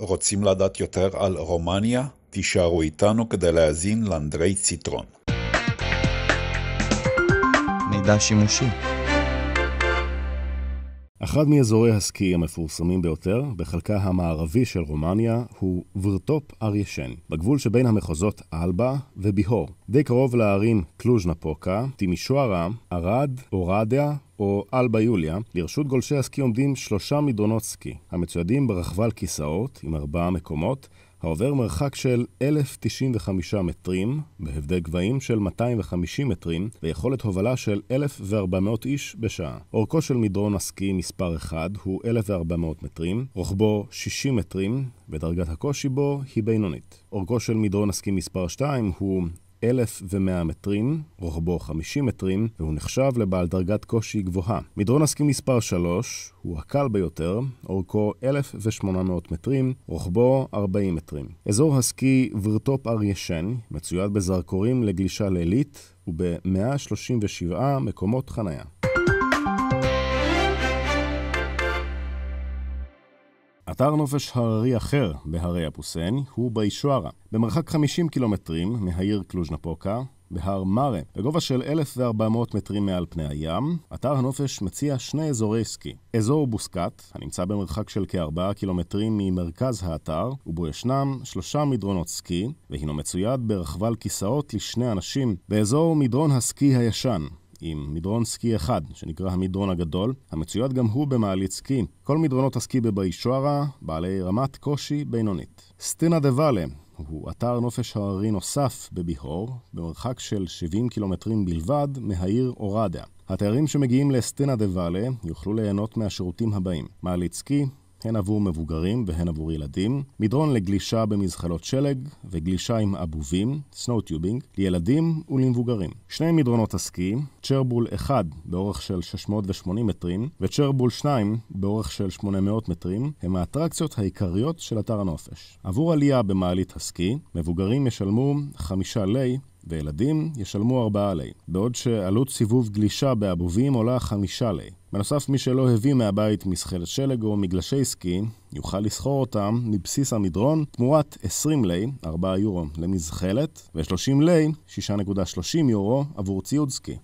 רוצים לדעת יותר על רומניה? תישארו איתנו כדי להאזין לאנדרי ציטרון. מידע שימושי אחד מאזורי הסקי המפורסמים ביותר בחלקה המערבי של רומניה הוא ורטופ אריישן, בגבול שבין המחוזות אלבה וביהור, די קרוב לערים קלוז' נפוקה, טימישוארה, ערד, אורדיה או אלבה יוליה, לרשות גולשי הסקי עומדים שלושה מדרונות סקי, המצוידים ברחבל כיסאות עם ארבעה מקומות, העובר מרחק של 1,095 מטרים, בהבדל גבהים של 250 מטרים, ויכולת הובלה של 1,400 איש בשעה. אורכו של מדרון עסקי מספר 1 הוא 1,400 מטרים, רוחבו 60 מטרים, ודרגת הקושי בו היא בינונית. אורכו של מדרון עסקי מספר 2 הוא 1,100 מטרים, רוחבו 50 מטרים, והוא נחשב לבעל דרגת קושי גבוהה. מדרון הסקי מספר 3 הוא הקל ביותר, אורכו 1,800 מטרים, רוחבו 40 מטרים. אזור הסקי ורטופ הר ישן מצויד בזרקורים לגלישה לילית וב-137 מקומות חניה. אתר נופש הררי אחר בהרי הפוסן הוא בישוארה, במרחק 50 קילומטרים מהעיר קלוז'נפוקה, בהר מארה, בגובה של 1,400 מטרים מעל פני הים, אתר הנופש מציע שני אזורי סקי. אזור בוסקת, הנמצא במרחק של כ-4 קילומטרים ממרכז האתר, ובו ישנם שלושה מדרונות סקי, והינו מצויד ברחבל כיסאות לשני אנשים, באזור מדרון הסקי הישן, עם מדרון סקי אחד, שנקרא המדרון הגדול, המצויד גם הוא במעלית סקי. כל מדרונות הסקי בביישוארה בעלי רמת קושי בינונית. סטינה דה ואלה הוא אתר נופש הררי נוסף בביהור, במרחק של 70 קילומטרים בלבד מהעיר אורדה. התיירים שמגיעים לסטינה דה ואלה יוכלו ליהנות מהשירותים הבאים מעלית סקי, הן עבור מבוגרים והן עבור ילדים, מדרון לגלישה במזחלות שלג וגלישה עם אבובים, סנואוטיובינג, לילדים ולמבוגרים. שני מדרונות הסקי, צ'רבול 1 באורך של 680 מטרים וצ'רבול 2 באורך של 800 מטרים, הם האטרקציות העיקריות של אתר הנופש. עבור עלייה במעלית הסקי, מבוגרים ישלמו 5 ליי וילדים ישלמו 4 לי, בעוד שעלות סיבוב גלישה באבובים עולה 5 לי. בנוסף, מי שלא הביא מהבית מסחלת שלג או מגלשי סקי, יוכל לסחור אותם מבסיס המדרון תמורת 20 לי, 4 יורו, למזחלת, ו-30 לי, 6.30 יורו, עבור ציוד סקי.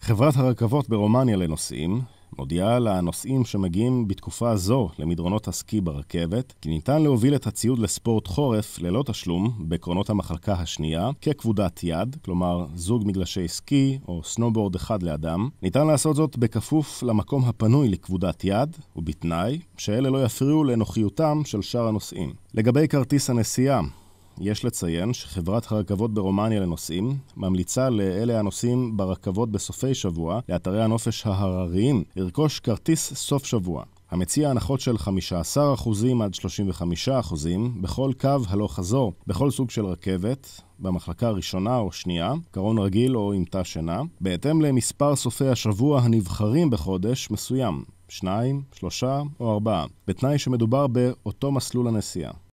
חברת הרכבות ברומניה לנוסעים מודיעה על הנוסעים שמגיעים בתקופה זו למדרונות הסקי ברכבת, כי ניתן להוביל את הציוד לספורט חורף ללא תשלום בקרונות המחלקה השנייה, ככבודת יד, כלומר זוג מגלשי סקי או סנובורד אחד לאדם. ניתן לעשות זאת בכפוף למקום הפנוי לכבודת יד, ובתנאי שאלה לא יפריעו לנוחיותם של שאר הנוסעים. לגבי כרטיס הנסיעה, יש לציין שחברת הרכבות ברומניה לנוסעים ממליצה לאלה הנוסעים ברכבות בסופי שבוע לאתרי הנופש ההרריים לרכוש כרטיס סוף שבוע. המציע הנחות של 15% עד 35% בכל קו הלוך חזור, בכל סוג של רכבת, במחלקה ראשונה או שנייה, קרון רגיל או עם תא שינה, בהתאם למספר סופי השבוע הנבחרים בחודש מסוים, שניים, שלושה או ארבעה, בתנאי שמדובר באותו מסלול הנסיעה.